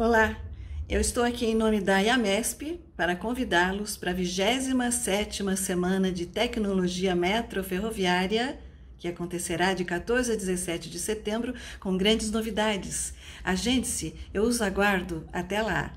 Olá, eu estou aqui em nome da IAMESP para convidá-los para a 27ª Semana de Tecnologia Metroferroviária, que acontecerá de 14 a 17 de setembro, com grandes novidades. Agende-se, eu os aguardo. Até lá!